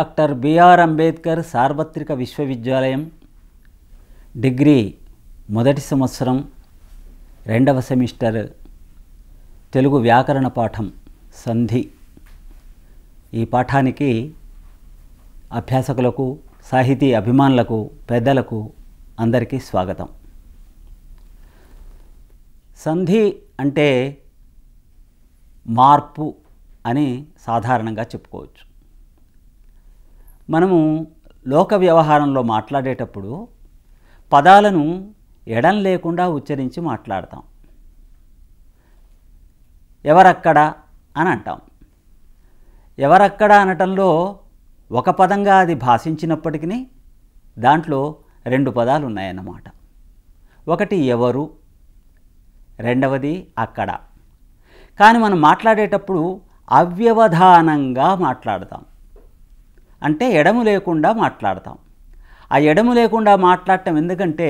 doctor BR Ambedkar సార్వత్రిక విశ్వవిద్యాలయం degree మొదటి సంవత్సరం రెండవ సెమిస్టర్ తెలుగు వ్యాకరణ పాఠం సంధి ఈ పాఠానికి అభ్యాసకులకు సాహితీ అభిమానులకు పెద్దలకు అందరికీ స్వాగతం సంధి అంటే మార్పు అని సాధారణంగా చెప్పుకోవచ్చు మనము లోక వ్యవహారంలో మాట్లాడేటప్పుడు పదాలను ఎడం లేకుండా ఉచ్చరించి మాట్లాడతాం ఎవరక్కడ అని అంటాం ఎవరక్కడ అనటంలో ఒక పదంగా అది భాషించినప్పటికీ దాంట్లో రెండు పదాలు ఉన్నాయన్నమాట ఒకటి ఎవరు రెండవది అక్కడ కానీ మనం మాట్లాడేటప్పుడు అవ్యవధానంగా మాట్లాడతాం అంటే ఎడము లేకుండా మాట్లాడతాం ఆ ఎడము లేకుండా మాట్లాడటం ఎందుకంటే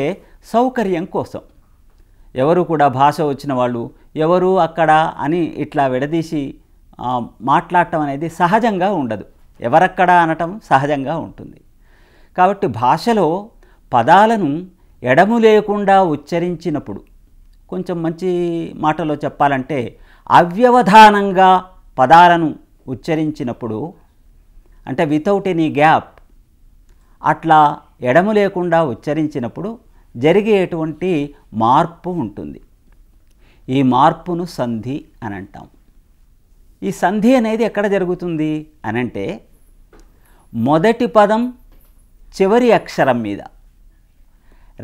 సౌకర్యం కోసం ఎవరు కూడా భాష వచ్చిన వాళ్ళు ఎవరు అక్కడ అని ఇట్లా విడదీసి మాట్లాడటం అనేది సహజంగా ఉండదు ఎవరక్కడ అనటం సహజంగా ఉంటుంది కాబట్టి భాషలో పదాలను ఎడము లేకుండా ఉచ్చరించినప్పుడు కొంచెం మంచి మాటలో చెప్పాలంటే అవ్యవధానంగా పదాలను ఉచ్చరించినప్పుడు అంటే వితౌట్ ఎనీ గ్యాప్ అట్లా ఎడము లేకుండా ఉచ్చరించినప్పుడు జరిగేటువంటి మార్పు ఉంటుంది ఈ మార్పును సంధి అని అంటాం ఈ సంధి అనేది ఎక్కడ జరుగుతుంది అనంటే మొదటి పదం చివరి అక్షరం మీద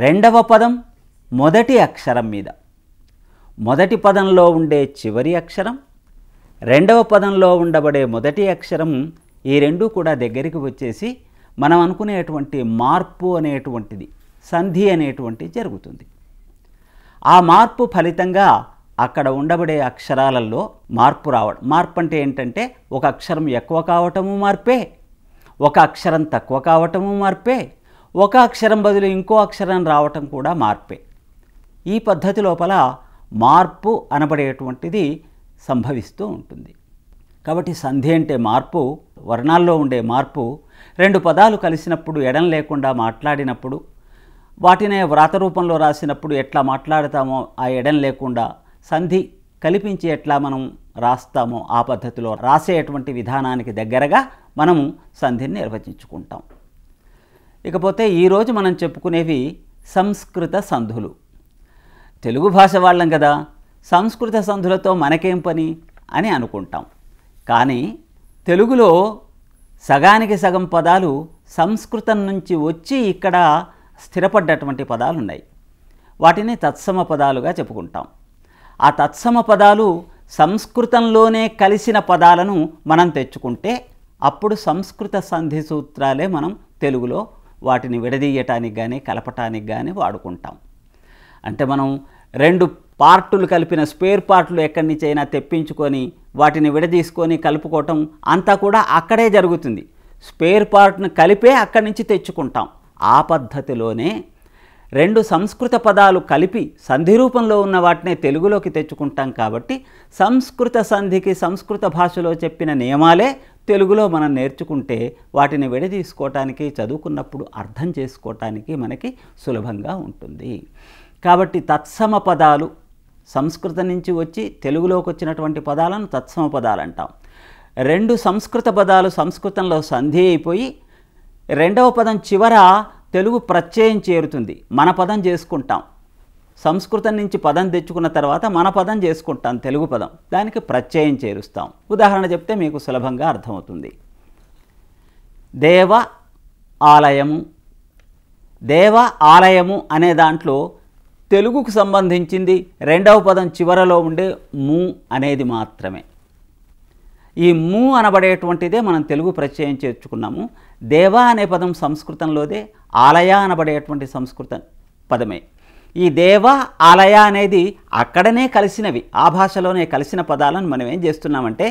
రెండవ పదం మొదటి అక్షరం మీద మొదటి పదంలో ఉండే చివరి అక్షరం రెండవ పదంలో ఉండబడే మొదటి అక్షరం ఈ రెండూ కూడా దగ్గరికి వచ్చేసి మనం అనుకునేటువంటి మార్పు అనేటువంటిది సంధి అనేటువంటి జరుగుతుంది ఆ మార్పు ఫలితంగా అక్కడ ఉండబడే అక్షరాలలో మార్పు రావడం మార్పు అంటే ఏంటంటే ఒక అక్షరం ఎక్కువ కావటము మార్పే ఒక అక్షరం తక్కువ కావటము మార్పే ఒక అక్షరం బదులు ఇంకో అక్షరం రావటం కూడా మార్పే ఈ పద్ధతి లోపల మార్పు అనబడేటువంటిది సంభవిస్తూ ఉంటుంది కాబట్టి సంధి అంటే మార్పు వర్ణాల్లో ఉండే మార్పు రెండు పదాలు కలిసినప్పుడు ఎడం లేకుండా మాట్లాడినప్పుడు వాటినే వ్రాత రూపంలో రాసినప్పుడు ఎట్లా మాట్లాడతామో ఆ ఎడం లేకుండా సంధి కల్పించి ఎట్లా మనం రాస్తామో ఆ పద్ధతిలో రాసేటువంటి విధానానికి దగ్గరగా మనము సంధిని నిర్వచించుకుంటాం ఇకపోతే ఈరోజు మనం చెప్పుకునేవి సంస్కృత సంధులు తెలుగు భాష వాళ్ళం కదా సంస్కృత సంధులతో మనకేం పని అని అనుకుంటాం కానీ తెలుగులో సగానికి సగం పదాలు సంస్కృతం నుంచి వచ్చి ఇక్కడ స్థిరపడ్డటువంటి పదాలు ఉన్నాయి వాటిని తత్సమ పదాలుగా చెప్పుకుంటాం ఆ తత్సమ పదాలు సంస్కృతంలోనే కలిసిన పదాలను మనం తెచ్చుకుంటే అప్పుడు సంస్కృత సంధి సూత్రాలే మనం తెలుగులో వాటిని విడదీయటానికి కానీ కలపటానికి కానీ వాడుకుంటాం అంటే మనం రెండు పార్టులు కలిపిన స్పేర్ పార్ట్లు ఎక్కడి నుంచి అయినా తెప్పించుకొని వాటిని విడదీసుకొని కలుపుకోవటం అంతా కూడా అక్కడే జరుగుతుంది స్పేర్ పార్ట్ను కలిపే అక్కడి నుంచి తెచ్చుకుంటాం ఆ పద్ధతిలోనే రెండు సంస్కృత పదాలు కలిపి సంధి రూపంలో ఉన్న వాటినే తెలుగులోకి తెచ్చుకుంటాం కాబట్టి సంస్కృత సంధికి సంస్కృత భాషలో చెప్పిన నియమాలే తెలుగులో మనం నేర్చుకుంటే వాటిని విడదీసుకోవటానికి చదువుకున్నప్పుడు అర్థం చేసుకోవటానికి మనకి సులభంగా ఉంటుంది కాబట్టి తత్సమ పదాలు సంస్కృతం నుంచి వచ్చి తెలుగులోకి వచ్చినటువంటి పదాలను తత్సమ పదాలు అంటాం రెండు సంస్కృత పదాలు సంస్కృతంలో సంధి అయిపోయి రెండవ పదం చివర తెలుగు ప్రత్యయం చేరుతుంది మన పదం చేసుకుంటాం సంస్కృతం నుంచి పదం తెచ్చుకున్న తర్వాత మన పదం చేసుకుంటాం తెలుగు పదం దానికి ప్రత్యయం చేరుస్తాం ఉదాహరణ చెప్తే మీకు సులభంగా అర్థమవుతుంది దేవ ఆలయము దేవ ఆలయము అనే దాంట్లో తెలుగుకు సంబంధించింది రెండవ పదం చివరలో ఉండే ము అనేది మాత్రమే ఈ ము అనబడేటువంటిదే మనం తెలుగు ప్రత్యయం చేర్చుకున్నాము దేవ అనే పదం సంస్కృతంలోదే ఆలయ అనబడేటువంటి సంస్కృత పదమే ఈ దేవ ఆలయ అనేది అక్కడనే కలిసినవి ఆ భాషలోనే కలిసిన పదాలను మనం ఏం చేస్తున్నామంటే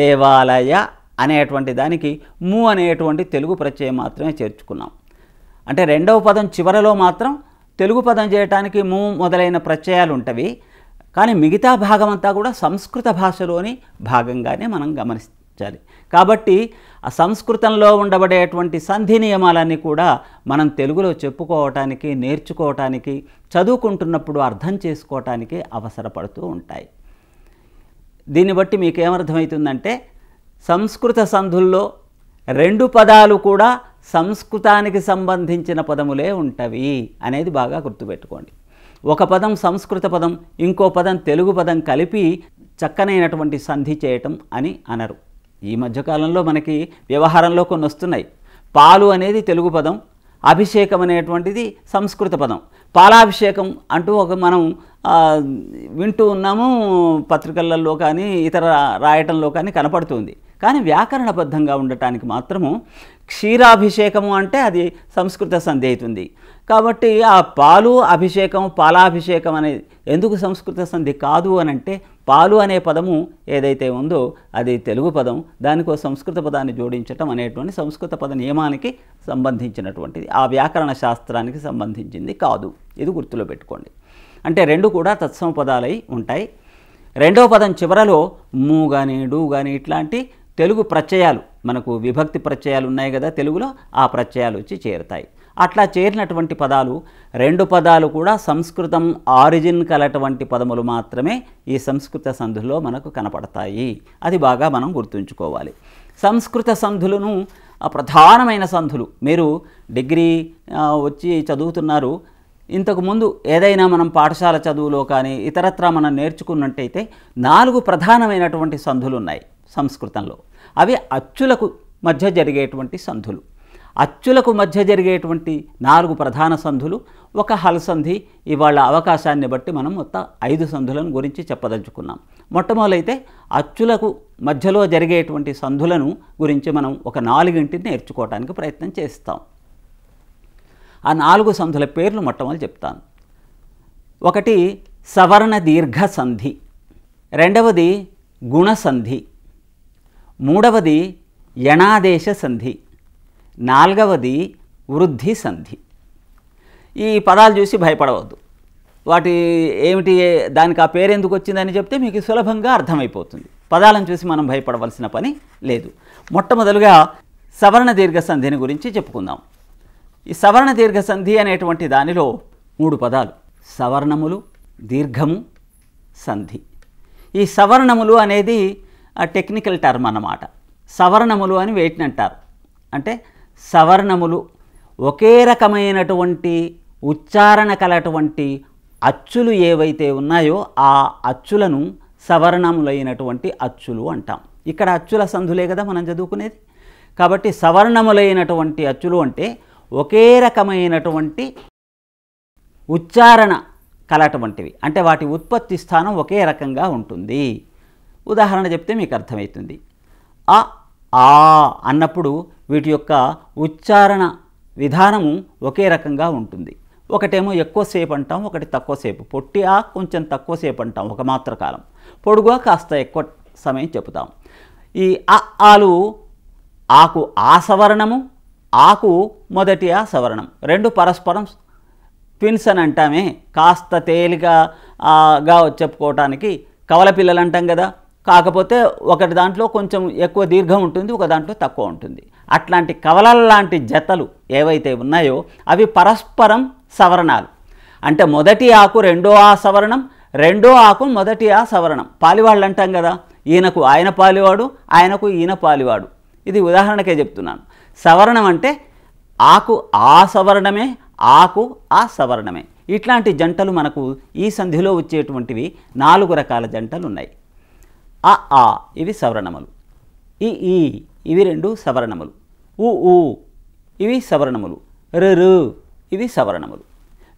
దేవాలయ అనేటువంటి దానికి ము అనేటువంటి తెలుగు ప్రత్యయం మాత్రమే చేర్చుకున్నాం అంటే రెండవ పదం చివరలో మాత్రం తెలుగు పదం చేయటానికి ము మొదలైన ప్రత్యయాలు ఉంటవి కానీ మిగతా భాగం అంతా కూడా సంస్కృత భాషలోని భాగంగానే మనం గమనించాలి కాబట్టి ఆ సంస్కృతంలో ఉండబడేటువంటి సంధి నియమాలన్నీ కూడా మనం తెలుగులో చెప్పుకోవటానికి నేర్చుకోవటానికి చదువుకుంటున్నప్పుడు అర్థం చేసుకోవటానికి అవసరపడుతూ ఉంటాయి దీన్ని బట్టి మీకేమర్థమవుతుందంటే సంస్కృత సంధుల్లో రెండు పదాలు కూడా సంస్కృతానికి సంబంధించిన పదములే ఉంటవి అనేది బాగా గుర్తుపెట్టుకోండి ఒక పదం సంస్కృత పదం ఇంకో పదం తెలుగు పదం కలిపి చక్కనైనటువంటి సంధి చేయటం అని అనరు ఈ మధ్యకాలంలో మనకి వ్యవహారంలో కొన్ని వస్తున్నాయి పాలు అనేది తెలుగు పదం అభిషేకం అనేటువంటిది సంస్కృత పదం పాలాభిషేకం అంటూ ఒక మనం వింటూ ఉన్నాము పత్రికలలో కానీ ఇతర రాయటంలో కానీ కనపడుతుంది కానీ వ్యాకరణబద్ధంగా ఉండటానికి మాత్రము క్షీరాభిషేకము అంటే అది సంస్కృత సంధి అవుతుంది కాబట్టి ఆ పాలు అభిషేకం పాలాభిషేకం అనేది ఎందుకు సంస్కృత సంధి కాదు అని అంటే పాలు అనే పదము ఏదైతే ఉందో అది తెలుగు పదం దానికో సంస్కృత పదాన్ని జోడించటం అనేటువంటి సంస్కృత పద నియమానికి సంబంధించినటువంటిది ఆ వ్యాకరణ శాస్త్రానికి సంబంధించింది కాదు ఇది గుర్తులో పెట్టుకోండి అంటే రెండు కూడా తత్సమ పదాలై ఉంటాయి రెండవ పదం చివరలో మూ కానీ డూ కానీ ఇట్లాంటి తెలుగు ప్రత్యయాలు మనకు విభక్తి ప్రత్యయాలు ఉన్నాయి కదా తెలుగులో ఆ ప్రత్యయాలు వచ్చి చేరుతాయి అట్లా చేరినటువంటి పదాలు రెండు పదాలు కూడా సంస్కృతం ఆరిజిన్ కలటువంటి పదములు మాత్రమే ఈ సంస్కృత సంధులో మనకు కనపడతాయి అది బాగా మనం గుర్తుంచుకోవాలి సంస్కృత సంధులను ప్రధానమైన సంధులు మీరు డిగ్రీ వచ్చి చదువుతున్నారు ఇంతకుముందు ఏదైనా మనం పాఠశాల చదువులో కానీ ఇతరత్రా మనం నేర్చుకున్నట్టయితే నాలుగు ప్రధానమైనటువంటి సంధులు ఉన్నాయి సంస్కృతంలో అవి అచ్చులకు మధ్య జరిగేటువంటి సంధులు అచ్చులకు మధ్య జరిగేటువంటి నాలుగు ప్రధాన సంధులు ఒక హల్ సంధి ఇవాళ అవకాశాన్ని బట్టి మనం మొత్తం ఐదు సంధులను గురించి చెప్పదలుచుకున్నాం మొట్టమొదలైతే అచ్చులకు మధ్యలో జరిగేటువంటి సంధులను గురించి మనం ఒక నాలుగింటిని నేర్చుకోవటానికి ప్రయత్నం చేస్తాం ఆ నాలుగు సంధుల పేర్లు మొట్టమొదలు చెప్తాను ఒకటి సవర్ణ దీర్ఘ సంధి రెండవది గుణసంధి మూడవది యణాదేశ సంధి నాలుగవది వృద్ధి సంధి ఈ పదాలు చూసి భయపడవద్దు వాటి ఏమిటి దానికి ఆ పేరు ఎందుకు వచ్చిందని చెప్తే మీకు సులభంగా అర్థమైపోతుంది పదాలను చూసి మనం భయపడవలసిన పని లేదు మొట్టమొదలుగా సవర్ణ దీర్ఘ సంధిని గురించి చెప్పుకుందాం ఈ సవర్ణ దీర్ఘ సంధి అనేటువంటి దానిలో మూడు పదాలు సవర్ణములు దీర్ఘము సంధి ఈ సవర్ణములు అనేది టెక్నికల్ టర్మ్ అన్నమాట సవర్ణములు అని వేటిని అంటారు అంటే సవర్ణములు ఒకే రకమైనటువంటి ఉచ్చారణ కలటువంటి అచ్చులు ఏవైతే ఉన్నాయో ఆ అచ్చులను సవర్ణములైనటువంటి అచ్చులు అంటాం ఇక్కడ అచ్చుల సంధులే కదా మనం చదువుకునేది కాబట్టి సవర్ణములైనటువంటి అచ్చులు అంటే ఒకే రకమైనటువంటి ఉచ్చారణ కలటువంటివి అంటే వాటి ఉత్పత్తి స్థానం ఒకే రకంగా ఉంటుంది ఉదాహరణ చెప్తే మీకు అర్థమవుతుంది ఆ ఆ అన్నప్పుడు వీటి యొక్క ఉచ్చారణ విధానము ఒకే రకంగా ఉంటుంది ఒకటేమో ఎక్కువసేపు అంటాం ఒకటి తక్కువసేపు పొట్టి ఆ కొంచెం తక్కువసేపు అంటాం ఒక మాత్ర కాలం పొడుగుగా కాస్త ఎక్కువ సమయం చెబుతాం ఈ అ ఆలు ఆకు ఆ సవరణము ఆకు మొదటి ఆ సవరణం రెండు పరస్పరం ట్విన్స్ అని అంటామే కాస్త తేలికగా చెప్పుకోవటానికి కవల పిల్లలు అంటాం కదా కాకపోతే ఒకటి దాంట్లో కొంచెం ఎక్కువ దీర్ఘం ఉంటుంది ఒక దాంట్లో తక్కువ ఉంటుంది అట్లాంటి కవలల లాంటి జతలు ఏవైతే ఉన్నాయో అవి పరస్పరం సవరణాలు అంటే మొదటి ఆకు రెండో ఆ సవరణం రెండో ఆకు మొదటి ఆ సవరణం పాలివాళ్ళు అంటాం కదా ఈయనకు ఆయన పాలివాడు ఆయనకు ఈయన పాలివాడు ఇది ఉదాహరణకే చెప్తున్నాను సవరణం అంటే ఆకు ఆ సవరణమే ఆకు ఆ సవరణమే ఇట్లాంటి జంటలు మనకు ఈ సంధిలో వచ్చేటువంటివి నాలుగు రకాల జంటలు ఉన్నాయి అ ఆ ఇవి సవరణములు ఈ ఈ ఇవి రెండు సవరణములు ఉ ఊ ఇవి సవరణములు రు ఇవి సవరణములు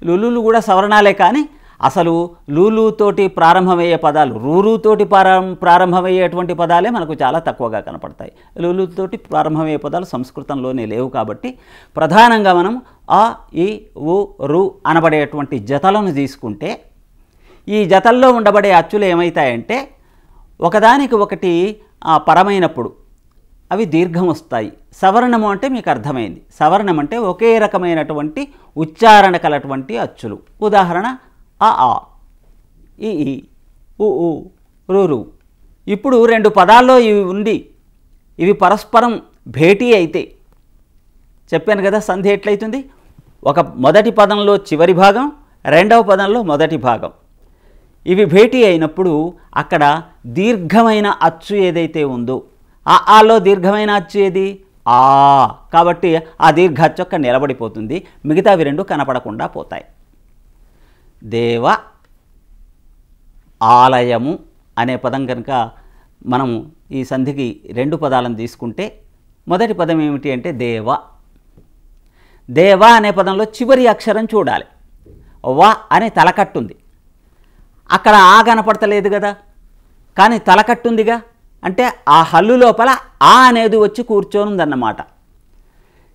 లులులు కూడా సవరణాలే కానీ అసలు లూలుతోటి ప్రారంభమయ్యే పదాలు రూరుతోటి ప్రారం ప్రారంభమయ్యేటువంటి పదాలే మనకు చాలా తక్కువగా కనపడతాయి లూలుతోటి ప్రారంభమయ్యే పదాలు సంస్కృతంలోనే లేవు కాబట్టి ప్రధానంగా మనం ఆ ఈ ఉ రు అనబడేటువంటి జతలను తీసుకుంటే ఈ జతల్లో ఉండబడే అచ్చులు ఏమవుతాయంటే ఒకదానికి ఒకటి పరమైనప్పుడు అవి దీర్ఘం వస్తాయి సవర్ణము అంటే మీకు అర్థమైంది సవర్ణం అంటే ఒకే రకమైనటువంటి ఉచ్చారణ కలటువంటి అచ్చులు ఉదాహరణ అ ఆ ఈ ఉ రు ఇప్పుడు రెండు పదాల్లో ఇవి ఉండి ఇవి పరస్పరం భేటీ అయితే చెప్పాను కదా సంధి ఎట్లయితుంది ఒక మొదటి పదంలో చివరి భాగం రెండవ పదంలో మొదటి భాగం ఇవి భేటీ అయినప్పుడు అక్కడ దీర్ఘమైన అచ్చు ఏదైతే ఉందో ఆ ఆలో దీర్ఘమైన అచ్చు ఏది ఆ కాబట్టి ఆ దీర్ఘ అచ్చు ఒక్క నిలబడిపోతుంది మిగతావి రెండు కనపడకుండా పోతాయి దేవ ఆలయము అనే పదం కనుక మనము ఈ సంధికి రెండు పదాలను తీసుకుంటే మొదటి పదం ఏమిటి అంటే దేవ దేవ అనే పదంలో చివరి అక్షరం చూడాలి వ అనే తలకట్టుంది అక్కడ ఆ కనపడతలేదు కదా కానీ తలకట్టుందిగా అంటే ఆ హల్లు లోపల ఆ అనేది వచ్చి కూర్చోనుందన్నమాట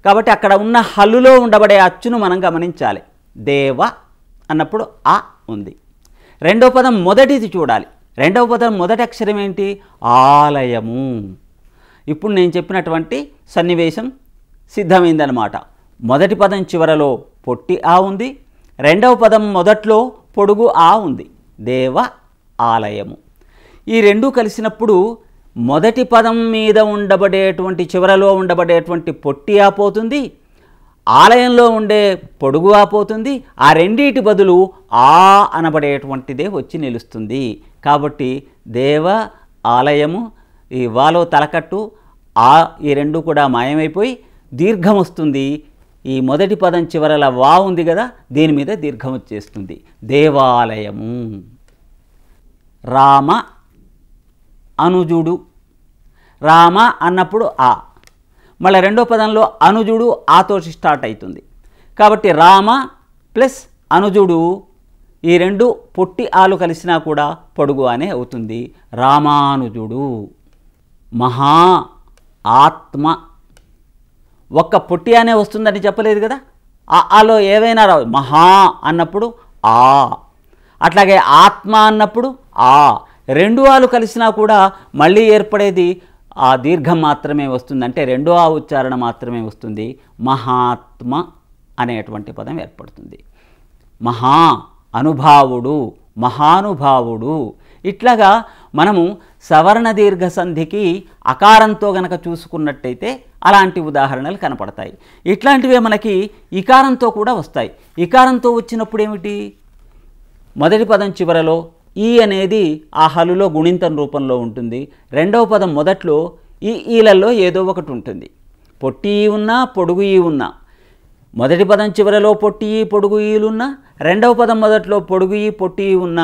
కాబట్టి అక్కడ ఉన్న హల్లులో ఉండబడే అచ్చును మనం గమనించాలి దేవ అన్నప్పుడు ఆ ఉంది రెండవ పదం మొదటిది చూడాలి రెండవ పదం మొదటి అక్షరం ఏంటి ఆలయము ఇప్పుడు నేను చెప్పినటువంటి సన్నివేశం సిద్ధమైందనమాట మొదటి పదం చివరలో పొట్టి ఆ ఉంది రెండవ పదం మొదట్లో పొడుగు ఆ ఉంది దేవ ఆలయము ఈ రెండూ కలిసినప్పుడు మొదటి పదం మీద ఉండబడేటువంటి చివరలో ఉండబడేటువంటి పొట్టి ఆపోతుంది ఆలయంలో ఉండే పొడుగు ఆపోతుంది ఆ రెండిటి బదులు ఆ అనబడేటువంటిదే వచ్చి నిలుస్తుంది కాబట్టి దేవ ఆలయము ఈ వాలో తలకట్టు ఆ ఈ రెండు కూడా మాయమైపోయి దీర్ఘం వస్తుంది ఈ మొదటి పదం చివరల వా ఉంది కదా దీని మీద దీర్ఘం వచ్చేస్తుంది దేవాలయము రామ అనుజుడు రామ అన్నప్పుడు ఆ మళ్ళీ రెండో పదంలో అనుజుడు ఆతో స్టార్ట్ అవుతుంది కాబట్టి రామ ప్లస్ అనుజుడు ఈ రెండు పొట్టి ఆలు కలిసినా కూడా పొడుగు అనే అవుతుంది రామానుజుడు మహా ఆత్మ ఒక్క అనే వస్తుందని చెప్పలేదు కదా ఆ ఆలో ఏవైనా రావు మహా అన్నప్పుడు ఆ అట్లాగే ఆత్మ అన్నప్పుడు ఆ రెండు ఆలు కలిసినా కూడా మళ్ళీ ఏర్పడేది ఆ దీర్ఘం మాత్రమే వస్తుంది అంటే రెండో ఆ ఉచ్చారణ మాత్రమే వస్తుంది మహాత్మ అనేటువంటి పదం ఏర్పడుతుంది మహా అనుభావుడు మహానుభావుడు ఇట్లాగా మనము సవర్ణ దీర్ఘ సంధికి అకారంతో గనక చూసుకున్నట్టయితే అలాంటి ఉదాహరణలు కనపడతాయి ఇట్లాంటివే మనకి ఇకారంతో కూడా వస్తాయి ఇకారంతో వచ్చినప్పుడు ఏమిటి మొదటి పదం చివరలో ఈ అనేది ఆ హలులో గుణింతం రూపంలో ఉంటుంది రెండవ పదం మొదట్లో ఈ ఈలలో ఏదో ఒకటి ఉంటుంది పొట్టి ఉన్నా పొడుగు ఈ ఉన్నా మొదటి పదం చివరలో పొట్టి పొడుగు ఈలున్న రెండవ పదం మొదట్లో పొడుగు ఈ పొట్టి ఉన్న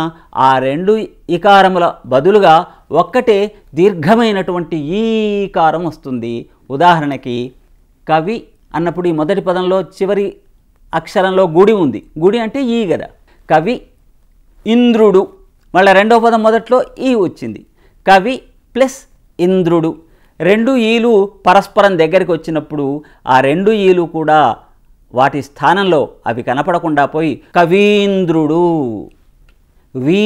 ఆ రెండు ఇకారముల బదులుగా ఒక్కటే దీర్ఘమైనటువంటి ఈకారం వస్తుంది ఉదాహరణకి కవి అన్నప్పుడు ఈ మొదటి పదంలో చివరి అక్షరంలో గుడి ఉంది గుడి అంటే ఈ కదా కవి ఇంద్రుడు మళ్ళీ రెండవ పదం మొదట్లో ఈ వచ్చింది కవి ప్లస్ ఇంద్రుడు రెండు ఈలు పరస్పరం దగ్గరికి వచ్చినప్పుడు ఆ రెండు ఈలు కూడా వాటి స్థానంలో అవి కనపడకుండా పోయి కవీంద్రుడు వీ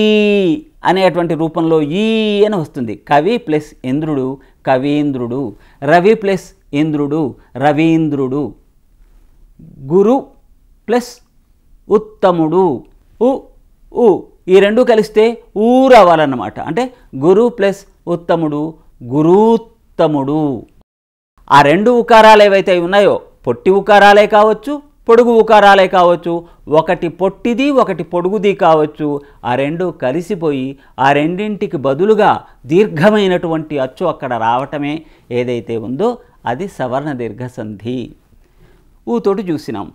అనేటువంటి రూపంలో ఈ అని వస్తుంది కవి ప్లస్ ఇంద్రుడు కవీంద్రుడు రవి ప్లస్ ఇంద్రుడు రవీంద్రుడు గురు ప్లస్ ఉత్తముడు ఉ ఉ ఈ రెండు కలిస్తే ఊరవాలన్నమాట అంటే గురు ప్లస్ ఉత్తముడు గురూత్తముడు ఆ రెండు ఉకారాలు ఏవైతే ఉన్నాయో పొట్టి ఉకారాలే కావచ్చు పొడుగు ఉకారాలే కావచ్చు ఒకటి పొట్టిది ఒకటి పొడుగుది కావచ్చు ఆ రెండు కలిసిపోయి ఆ రెండింటికి బదులుగా దీర్ఘమైనటువంటి అచ్చు అక్కడ రావటమే ఏదైతే ఉందో అది సవర్ణ దీర్ఘసంధి ఊతోటి చూసినాం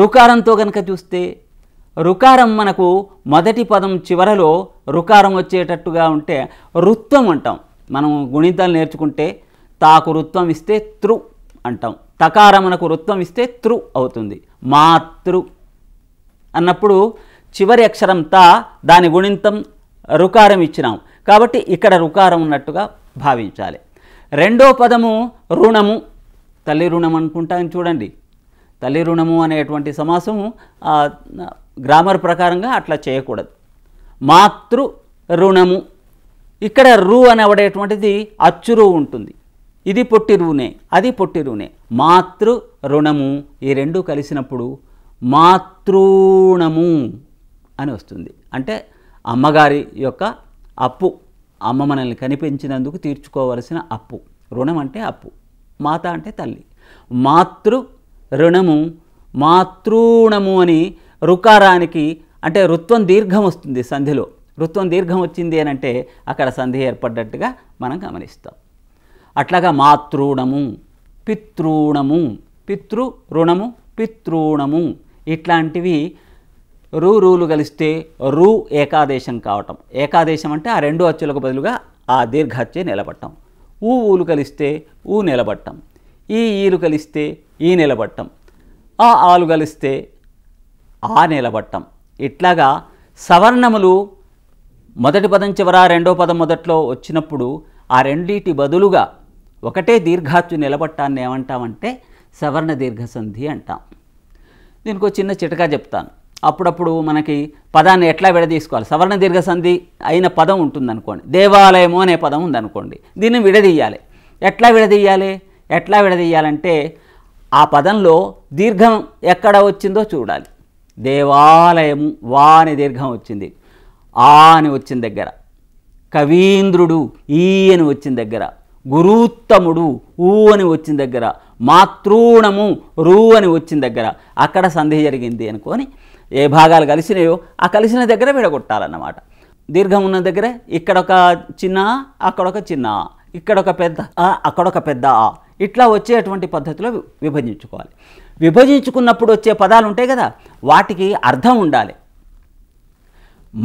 రుకారంతో కనుక చూస్తే రుకారం మనకు మొదటి పదం చివరలో రుకారం వచ్చేటట్టుగా ఉంటే రుత్వం అంటాం మనం గుణితాలు నేర్చుకుంటే తాకు రుత్వం ఇస్తే తృ అంటాం తకారమునకు వృత్వం ఇస్తే తృ అవుతుంది మాతృ అన్నప్పుడు చివరి అక్షరం తా దాని గుణింతం రుకారం ఇచ్చినాం కాబట్టి ఇక్కడ రుకారం ఉన్నట్టుగా భావించాలి రెండో పదము రుణము తల్లి రుణం అనుకుంటాను చూడండి తల్లి రుణము అనేటువంటి సమాసము గ్రామర్ ప్రకారంగా అట్లా చేయకూడదు మాతృ రుణము ఇక్కడ రు అనబడేటువంటిది అచ్చురు ఉంటుంది ఇది పొట్టి రూనే అది పొట్టి రూనే మాతృ రుణము ఈ రెండు కలిసినప్పుడు మాతృణము అని వస్తుంది అంటే అమ్మగారి యొక్క అప్పు అమ్మ మనల్ని కనిపించినందుకు తీర్చుకోవలసిన అప్పు రుణం అంటే అప్పు మాత అంటే తల్లి మాతృ రుణము మాతృణము అని రుకారానికి అంటే రుత్వం దీర్ఘం వస్తుంది సంధిలో రుత్వం దీర్ఘం వచ్చింది అని అంటే అక్కడ సంధి ఏర్పడ్డట్టుగా మనం గమనిస్తాం అట్లాగా మాతృణము పితృణము పితృ రుణము పితృణము ఇట్లాంటివి రూ రూలు కలిస్తే రూ ఏకాదేశం కావటం ఏకాదేశం అంటే ఆ రెండు అచ్చులకు బదులుగా ఆ దీర్ఘాచ్చే నిలబట్టం ఊ ఊలు కలిస్తే ఊ నిలబట్టం ఈ ఈలు కలిస్తే ఈ నిలబట్టం ఆ ఆలు కలిస్తే ఆ నిలబట్టం ఇట్లాగా సవర్ణములు మొదటి పదం చివర రెండో పదం మొదట్లో వచ్చినప్పుడు ఆ రెండిటి బదులుగా ఒకటే దీర్ఘాత్వి నిలబట్టాన్ని ఏమంటామంటే సవర్ణ దీర్ఘసంధి అంటాం దీనికి చిన్న చిటకా చెప్తాను అప్పుడప్పుడు మనకి పదాన్ని ఎట్లా విడదీసుకోవాలి సవర్ణ దీర్ఘసంధి అయిన పదం ఉంటుందనుకోండి దేవాలయము అనే పదం ఉందనుకోండి దీన్ని విడదీయాలి ఎట్లా విడదీయాలి ఎట్లా విడదీయాలంటే ఆ పదంలో దీర్ఘం ఎక్కడ వచ్చిందో చూడాలి దేవాలయము వా అని దీర్ఘం వచ్చింది ఆ అని వచ్చిన దగ్గర కవీంద్రుడు ఈ అని వచ్చిన దగ్గర గురుత్తముడు ఊ అని వచ్చిన దగ్గర మాతృణము రూ అని వచ్చిన దగ్గర అక్కడ సంధి జరిగింది అనుకొని ఏ భాగాలు కలిసినాయో ఆ కలిసిన దగ్గర విడగొట్టాలన్నమాట దీర్ఘం ఉన్న దగ్గర ఇక్కడ ఒక చిన్న అక్కడ ఒక చిన్న ఇక్కడ ఒక పెద్ద అక్కడ ఒక పెద్ద ఆ ఇట్లా వచ్చేటువంటి పద్ధతిలో విభజించుకోవాలి విభజించుకున్నప్పుడు వచ్చే పదాలు ఉంటాయి కదా వాటికి అర్థం ఉండాలి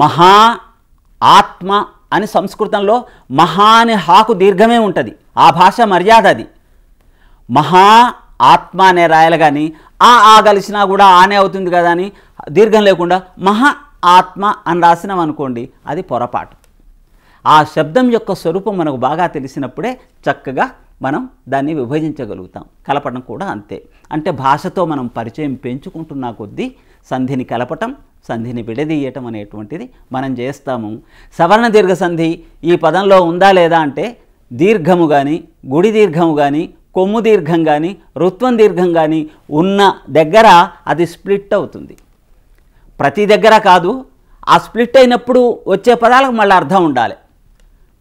మహా ఆత్మ అని సంస్కృతంలో మహా అనే హాకు దీర్ఘమే ఉంటుంది ఆ భాష మర్యాద అది మహా ఆత్మ అనే రాయాలి కానీ ఆ ఆ కలిసినా కూడా ఆనే అవుతుంది కదా అని దీర్ఘం లేకుండా మహా ఆత్మ అని రాసినాం అనుకోండి అది పొరపాటు ఆ శబ్దం యొక్క స్వరూపం మనకు బాగా తెలిసినప్పుడే చక్కగా మనం దాన్ని విభజించగలుగుతాం కలపడం కూడా అంతే అంటే భాషతో మనం పరిచయం పెంచుకుంటున్నా కొద్దీ సంధిని కలపటం సంధిని విడదీయటం అనేటువంటిది మనం చేస్తాము సవర్ణ దీర్ఘ సంధి ఈ పదంలో ఉందా లేదా అంటే దీర్ఘము కానీ గుడి దీర్ఘము కానీ కొమ్ము దీర్ఘం కానీ రుత్వం దీర్ఘం కానీ ఉన్న దగ్గర అది స్ప్లిట్ అవుతుంది ప్రతి దగ్గర కాదు ఆ స్ప్లిట్ అయినప్పుడు వచ్చే పదాలకు మళ్ళీ అర్థం ఉండాలి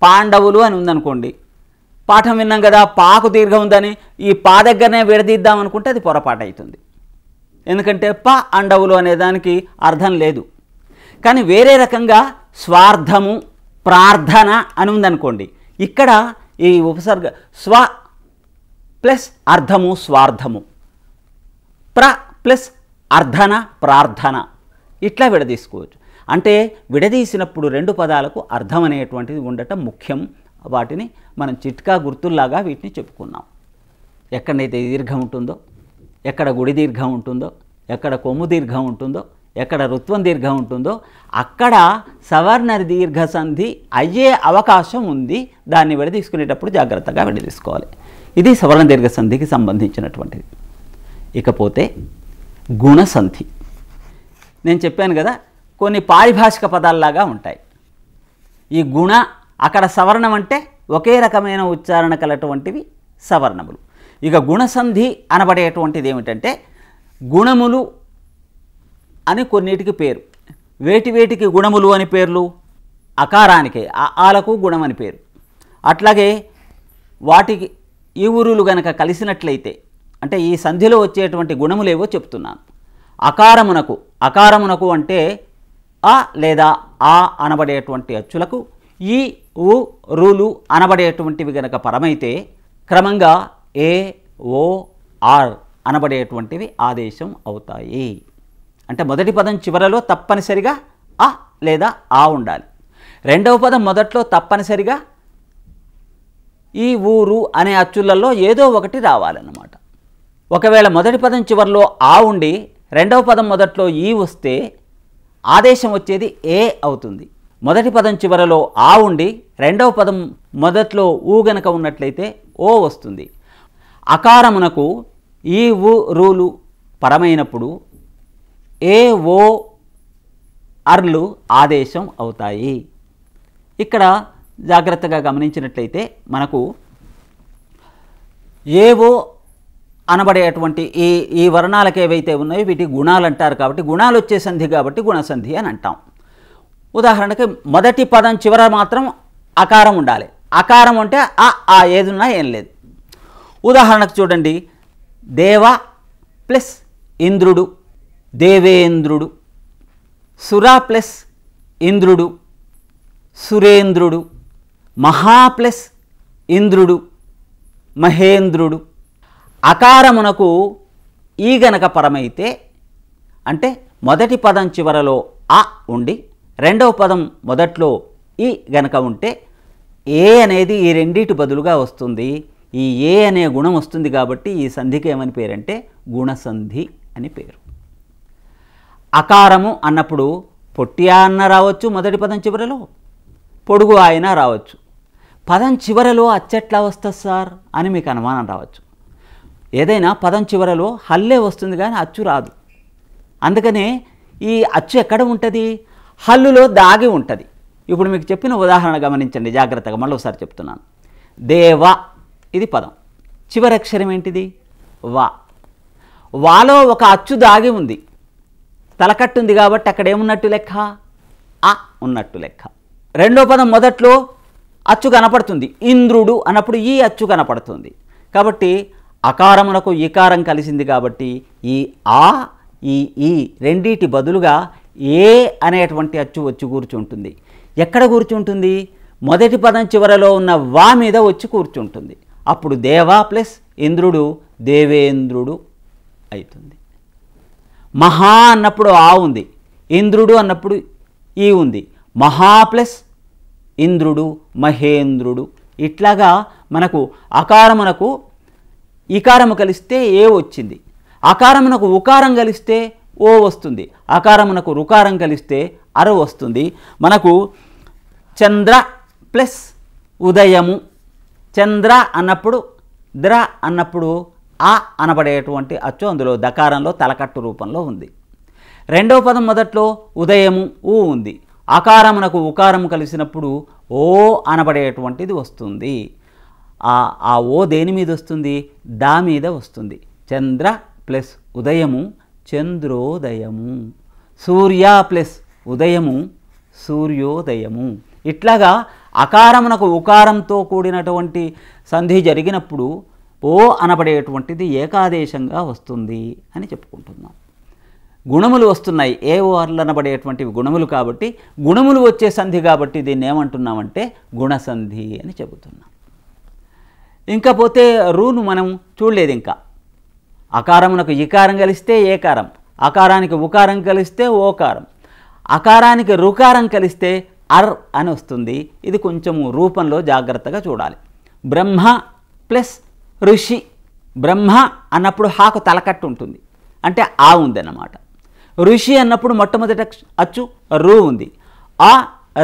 పాండవులు అని ఉందనుకోండి పాఠం విన్నాం కదా పాకు దీర్ఘం ఉందని ఈ పా దగ్గరనే విడదీద్దాం అనుకుంటే అది పొరపాటు అవుతుంది ఎందుకంటే ప అండవులు అనే దానికి అర్థం లేదు కానీ వేరే రకంగా స్వార్థము ప్రార్థన అని ఉందనుకోండి ఇక్కడ ఈ ఉపసర్గ స్వ ప్లస్ అర్థము స్వార్థము ప్ర ప్లస్ అర్థన ప్రార్థన ఇట్లా విడదీసుకోవచ్చు అంటే విడదీసినప్పుడు రెండు పదాలకు అర్థం అనేటువంటిది ఉండటం ముఖ్యం వాటిని మనం చిట్కా గుర్తుల్లాగా వీటిని చెప్పుకున్నాం ఎక్కడైతే దీర్ఘం ఉంటుందో ఎక్కడ గుడి దీర్ఘం ఉంటుందో ఎక్కడ కొమ్ము దీర్ఘం ఉంటుందో ఎక్కడ రుత్వం దీర్ఘం ఉంటుందో అక్కడ సవర్ణ దీర్ఘ సంధి అయ్యే అవకాశం ఉంది దాన్ని విడ తీసుకునేటప్పుడు జాగ్రత్తగా విడ తీసుకోవాలి ఇది సవర్ణ దీర్ఘ సంధికి సంబంధించినటువంటిది ఇకపోతే గుణసంధి నేను చెప్పాను కదా కొన్ని పారిభాషిక పదాల్లాగా ఉంటాయి ఈ గుణ అక్కడ సవర్ణం అంటే ఒకే రకమైన ఉచ్చారణ కలటువంటివి సవర్ణములు ఇక గుణసంధి అనబడేటువంటిది ఏమిటంటే గుణములు అని కొన్నిటికి పేరు వేటి వేటికి గుణములు అని పేర్లు అకారానికి ఆలకు గుణం అని పేరు అట్లాగే వాటికి ఈ ఊరులు గనక కలిసినట్లయితే అంటే ఈ సంధిలో వచ్చేటువంటి గుణములేవో చెప్తున్నాను అకారమునకు అకారమునకు అంటే ఆ లేదా ఆ అనబడేటువంటి అచ్చులకు ఈ ఊ రూలు అనబడేటువంటివి గనక పరమైతే క్రమంగా ఏఓఆర్ అనబడేటువంటివి ఆదేశం అవుతాయి అంటే మొదటి పదం చివరలో తప్పనిసరిగా అ లేదా ఆ ఉండాలి రెండవ పదం మొదట్లో తప్పనిసరిగా ఈ ఊరు అనే అచ్చులలో ఏదో ఒకటి రావాలన్నమాట ఒకవేళ మొదటి పదం చివరిలో ఆ ఉండి రెండవ పదం మొదట్లో ఈ వస్తే ఆదేశం వచ్చేది ఏ అవుతుంది మొదటి పదం చివరలో ఆ ఉండి రెండవ పదం మొదట్లో ఊ గనక ఉన్నట్లయితే ఓ వస్తుంది అకారమునకు ఈ ఉ రూలు పరమైనప్పుడు ఏ ఓ అర్లు ఆదేశం అవుతాయి ఇక్కడ జాగ్రత్తగా గమనించినట్లయితే మనకు ఏవో అనబడేటువంటి ఈ ఈ వర్ణాలకు ఏవైతే ఉన్నాయో వీటి గుణాలు అంటారు కాబట్టి గుణాలు వచ్చే సంధి కాబట్టి గుణసంధి అని అంటాం ఉదాహరణకి మొదటి పదం చివర మాత్రం అకారం ఉండాలి అకారం అంటే ఆ ఆ ఏదున్నా ఏం లేదు ఉదాహరణకు చూడండి దేవ ప్లస్ ఇంద్రుడు దేవేంద్రుడు సుర ప్లస్ ఇంద్రుడు సురేంద్రుడు మహా ప్లస్ ఇంద్రుడు మహేంద్రుడు అకారమునకు ఈ గనక పరమైతే అంటే మొదటి పదం చివరలో ఆ ఉండి రెండవ పదం మొదట్లో ఈ గనక ఉంటే ఏ అనేది ఈ రెండిటి బదులుగా వస్తుంది ఈ ఏ అనే గుణం వస్తుంది కాబట్టి ఈ సంధికి ఏమని పేరంటే గుణసంధి అని పేరు అకారము అన్నప్పుడు పొట్టియా అన్న రావచ్చు మొదటి పదం చివరలో పొడుగు ఆయన రావచ్చు పదం చివరలో అచ్చట్లా వస్తుంది సార్ అని మీకు అనుమానం రావచ్చు ఏదైనా పదం చివరలో హల్లే వస్తుంది కానీ అచ్చు రాదు అందుకనే ఈ అచ్చు ఎక్కడ ఉంటుంది హల్లులో దాగి ఉంటుంది ఇప్పుడు మీకు చెప్పిన ఉదాహరణ గమనించండి జాగ్రత్తగా మళ్ళీ ఒకసారి చెప్తున్నాను దేవ ఇది పదం చివరి అక్షరం ఏంటిది వా వాలో ఒక అచ్చు దాగి ఉంది తలకట్టుంది కాబట్టి అక్కడ ఏమున్నట్టు లెక్క అ ఉన్నట్టు లెక్క రెండో పదం మొదట్లో అచ్చు కనపడుతుంది ఇంద్రుడు అన్నప్పుడు ఈ అచ్చు కనపడుతుంది కాబట్టి అకారమునకు ఈకారం కలిసింది కాబట్టి ఈ ఆ ఈ ఈ రెండిటి బదులుగా ఏ అనేటువంటి అచ్చు వచ్చి కూర్చుంటుంది ఎక్కడ కూర్చుంటుంది మొదటి పదం చివరలో ఉన్న వా మీద వచ్చి కూర్చుంటుంది అప్పుడు దేవ ప్లస్ ఇంద్రుడు దేవేంద్రుడు అవుతుంది మహా అన్నప్పుడు ఆ ఉంది ఇంద్రుడు అన్నప్పుడు ఈ ఉంది మహా ప్లస్ ఇంద్రుడు మహేంద్రుడు ఇట్లాగా మనకు అకారమునకు ఇకారము కలిస్తే ఏ వచ్చింది అకారమునకు ఉకారం కలిస్తే ఓ వస్తుంది అకారమునకు రుకారం కలిస్తే అర వస్తుంది మనకు చంద్ర ప్లస్ ఉదయము చంద్ర అన్నప్పుడు ద్ర అన్నప్పుడు ఆ అనబడేటువంటి అచ్చు అందులో దకారంలో తలకట్టు రూపంలో ఉంది రెండవ పదం మొదట్లో ఉదయము ఊ ఉంది అకారమునకు ఉకారము కలిసినప్పుడు ఓ అనబడేటువంటిది వస్తుంది ఆ ఓ దేని మీద వస్తుంది దా మీద వస్తుంది చంద్ర ప్లస్ ఉదయము చంద్రోదయము సూర్య ప్లస్ ఉదయము సూర్యోదయము ఇట్లాగా అకారమునకు ఉకారంతో కూడినటువంటి సంధి జరిగినప్పుడు ఓ అనబడేటువంటిది ఏకాదేశంగా వస్తుంది అని చెప్పుకుంటున్నాం గుణములు వస్తున్నాయి ఏ ఓర్లు అనబడేటువంటివి గుణములు కాబట్టి గుణములు వచ్చే సంధి కాబట్టి దీన్ని ఏమంటున్నామంటే గుణసంధి అని చెబుతున్నాం ఇంకా పోతే రూను మనం చూడలేదు ఇంకా అకారమునకు ఇకారం కలిస్తే ఏకారం అకారానికి ఉకారం కలిస్తే ఓకారం అకారానికి రుకారం కలిస్తే అర్ అని వస్తుంది ఇది కొంచెము రూపంలో జాగ్రత్తగా చూడాలి బ్రహ్మ ప్లస్ ఋషి బ్రహ్మ అన్నప్పుడు హాకు తలకట్టు ఉంటుంది అంటే ఆ ఉంది అన్నమాట ఋషి అన్నప్పుడు మొట్టమొదట అచ్చు రు ఉంది ఆ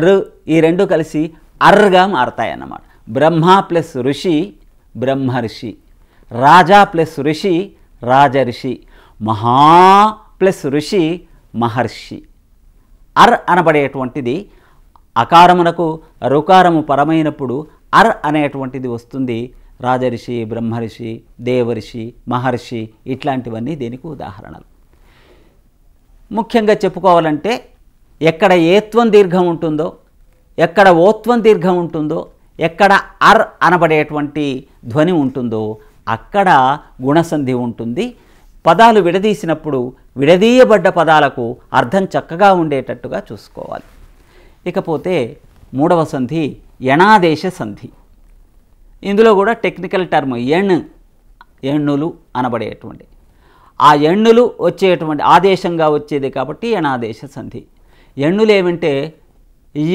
రు ఈ రెండు కలిసి అర్రగా మారతాయి అన్నమాట బ్రహ్మ ప్లస్ ఋషి బ్రహ్మ ఋషి రాజా ప్లస్ ఋషి ఋషి మహా ప్లస్ ఋషి మహర్షి అర్ అనబడేటువంటిది అకారమునకు రుకారము పరమైనప్పుడు అర్ అనేటువంటిది వస్తుంది రాజరిషి బ్రహ్మర్షి దేవరిషి మహర్షి ఇట్లాంటివన్నీ దీనికి ఉదాహరణలు ముఖ్యంగా చెప్పుకోవాలంటే ఎక్కడ ఏత్వం దీర్ఘం ఉంటుందో ఎక్కడ ఓత్వం దీర్ఘం ఉంటుందో ఎక్కడ అర్ అనబడేటువంటి ధ్వని ఉంటుందో అక్కడ గుణసంధి ఉంటుంది పదాలు విడదీసినప్పుడు విడదీయబడ్డ పదాలకు అర్థం చక్కగా ఉండేటట్టుగా చూసుకోవాలి ఇకపోతే మూడవ సంధి యణాదేశ సంధి ఇందులో కూడా టెక్నికల్ టర్మ్ ఎణ్ ఎణ్ణులు అనబడేటువంటి ఆ ఎణ్ణులు వచ్చేటువంటి ఆదేశంగా వచ్చేది కాబట్టి యణాదేశ సంధి ఎణ్ణులు ఏమంటే ఇ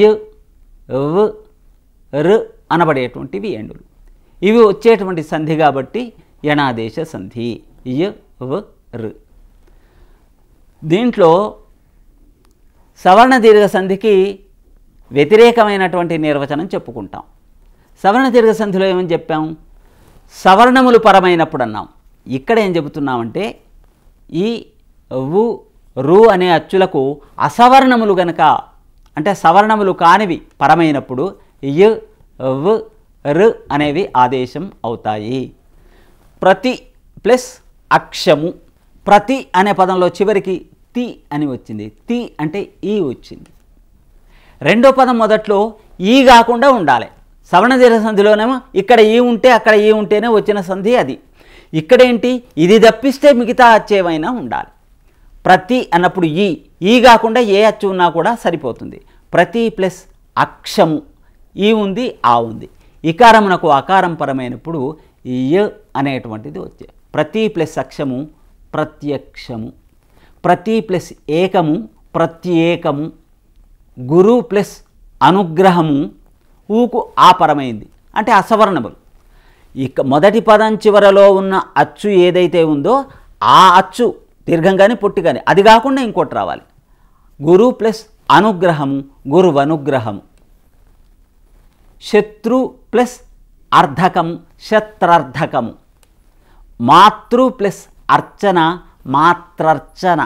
ర్ అనబడేటువంటివి ఎండులు ఇవి వచ్చేటువంటి సంధి కాబట్టి యణాదేశ సంధి ఇ ర్ దీంట్లో సవర్ణ దీర్ఘ సంధికి వ్యతిరేకమైనటువంటి నిర్వచనం చెప్పుకుంటాం సవరణ దీర్ఘసంధిలో ఏమని చెప్పాం సవర్ణములు పరమైనప్పుడు అన్నాం ఇక్కడ ఏం చెబుతున్నామంటే ఈ ఉ రు అనే అచ్చులకు అసవర్ణములు గనక అంటే సవర్ణములు కానివి పరమైనప్పుడు యు రు అనేవి ఆదేశం అవుతాయి ప్రతి ప్లస్ అక్షము ప్రతి అనే పదంలో చివరికి తి అని వచ్చింది తి అంటే ఈ వచ్చింది రెండో పదం మొదట్లో ఈ కాకుండా ఉండాలి సవణ సంధిలోనేమో ఇక్కడ ఈ ఉంటే అక్కడ ఈ ఉంటేనే వచ్చిన సంధి అది ఇక్కడేంటి ఇది తప్పిస్తే మిగతా అచ్చేవైనా ఉండాలి ప్రతి అన్నప్పుడు ఈ ఈ కాకుండా ఏ అచ్చు ఉన్నా కూడా సరిపోతుంది ప్రతి ప్లస్ అక్షము ఈ ఉంది ఆ ఉంది ఇకారమునకు అకారం పరమైనప్పుడు య అనేటువంటిది వచ్చే ప్రతి ప్లస్ అక్షము ప్రత్యక్షము ప్రతి ప్లస్ ఏకము ప్రత్యేకము గురు ప్లస్ అనుగ్రహము ఊకు ఆపరమైంది అంటే అసవర్ణబుల్ ఇక మొదటి పదం చివరలో ఉన్న అచ్చు ఏదైతే ఉందో ఆ అచ్చు కానీ పొట్టి కానీ అది కాకుండా ఇంకోటి రావాలి గురు ప్లస్ అనుగ్రహము అనుగ్రహము శత్రు ప్లస్ అర్ధకము శత్రార్ధకము మాతృ ప్లస్ అర్చన మాత్రర్చన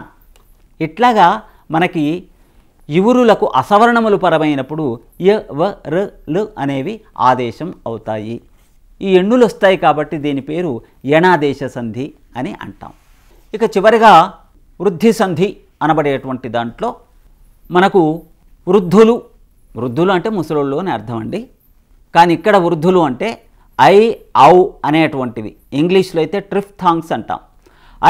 ఇట్లాగా మనకి ఇవురులకు అసవర్ణములు పరమైనప్పుడు య వ ర లు అనేవి ఆదేశం అవుతాయి ఈ ఎన్నులు వస్తాయి కాబట్టి దీని పేరు యణాదేశ సంధి అని అంటాం ఇక చివరిగా వృద్ధి సంధి అనబడేటువంటి దాంట్లో మనకు వృద్ధులు వృద్ధులు అంటే ముసలోళ్ళు అని అర్థం అండి కానీ ఇక్కడ వృద్ధులు అంటే ఐ ఔ అనేటువంటివి ఇంగ్లీష్లో అయితే ట్రిఫ్ థాంగ్స్ అంటాం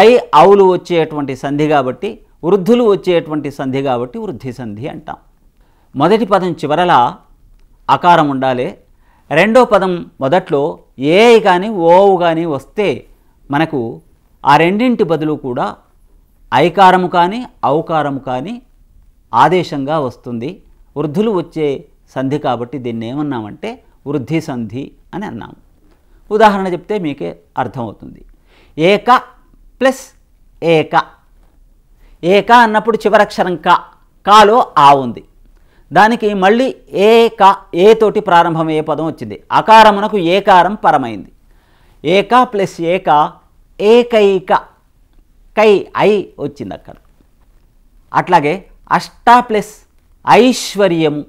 ఐ ఔలు వచ్చేటువంటి సంధి కాబట్టి వృద్ధులు వచ్చేటువంటి సంధి కాబట్టి వృద్ధి సంధి అంటాం మొదటి పదం చివరలా అకారం ఉండాలి రెండో పదం మొదట్లో ఏ కానీ ఓవు కానీ వస్తే మనకు ఆ రెండింటి బదులు కూడా ఐకారము కానీ ఔకారము కానీ ఆదేశంగా వస్తుంది వృద్ధులు వచ్చే సంధి కాబట్టి దీన్ని ఏమన్నామంటే వృద్ధి సంధి అని అన్నాము ఉదాహరణ చెప్తే మీకే అర్థమవుతుంది ఏక ప్లస్ ఏక ఏక అన్నప్పుడు చివరక్షరం క కాలో ఆ ఉంది దానికి మళ్ళీ ఏ క ఏ తోటి ప్రారంభమయ్యే పదం వచ్చింది అకారమునకు ఏకారం పరమైంది ఏక ప్లస్ ఏక ఏకైక కై ఐ వచ్చింది అక్కడ అట్లాగే అష్ట ప్లస్ ఐశ్వర్యము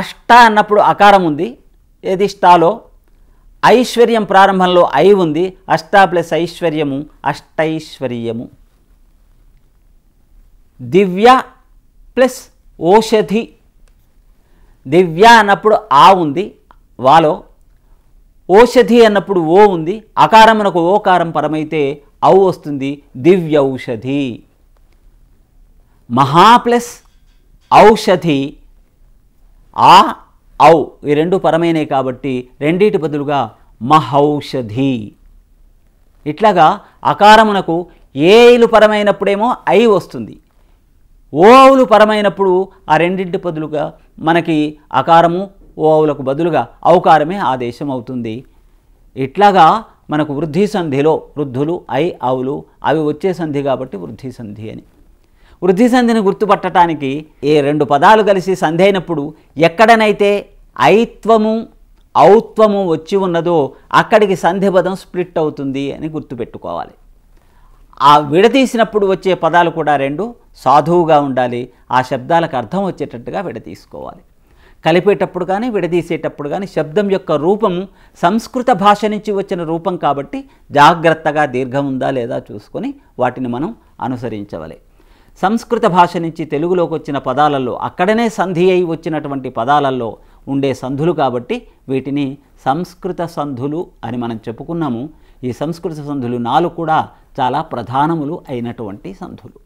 అష్ట అన్నప్పుడు అకారం ఉంది ఏది స్టాలో ఐశ్వర్యం ప్రారంభంలో ఐ ఉంది అష్ట ప్లస్ ఐశ్వర్యము అష్టైశ్వర్యము దివ్య ప్లస్ ఓషధి దివ్య అన్నప్పుడు ఆ ఉంది వాలో ఓషధి అన్నప్పుడు ఓ ఉంది అకారమునకు ఓకారం పరమైతే ఔ వస్తుంది దివ్య ఔషధి మహా ప్లస్ ఔషధి ఆ ఔ ఈ రెండు పరమైనవి కాబట్టి రెండిటి బదులుగా మహౌషధి ఇట్లాగా అకారమునకు ఏలు పరమైనప్పుడేమో ఐ వస్తుంది ఓవులు పరమైనప్పుడు ఆ రెండింటి బదులుగా మనకి అకారము ఓవులకు బదులుగా అవకారమే ఆదేశం అవుతుంది ఇట్లాగా మనకు వృద్ధి సంధిలో వృద్ధులు ఐ ఆవులు అవి వచ్చే సంధి కాబట్టి వృద్ధి సంధి అని వృద్ధి సంధిని గుర్తుపట్టడానికి ఏ రెండు పదాలు కలిసి సంధి అయినప్పుడు ఎక్కడనైతే ఐత్వము ఔత్వము వచ్చి ఉన్నదో అక్కడికి సంధిపదం స్ప్లిట్ అవుతుంది అని గుర్తుపెట్టుకోవాలి ఆ విడదీసినప్పుడు వచ్చే పదాలు కూడా రెండు సాధువుగా ఉండాలి ఆ శబ్దాలకు అర్థం వచ్చేటట్టుగా విడదీసుకోవాలి కలిపేటప్పుడు కానీ విడదీసేటప్పుడు కానీ శబ్దం యొక్క రూపం సంస్కృత భాష నుంచి వచ్చిన రూపం కాబట్టి జాగ్రత్తగా దీర్ఘం ఉందా లేదా చూసుకొని వాటిని మనం అనుసరించవాలి సంస్కృత భాష నుంచి తెలుగులోకి వచ్చిన పదాలలో అక్కడనే సంధి అయి వచ్చినటువంటి పదాలలో ఉండే సంధులు కాబట్టి వీటిని సంస్కృత సంధులు అని మనం చెప్పుకున్నాము ఈ సంస్కృత సంధులు నాలుగు కూడా చాలా ప్రధానములు అయినటువంటి సంధులు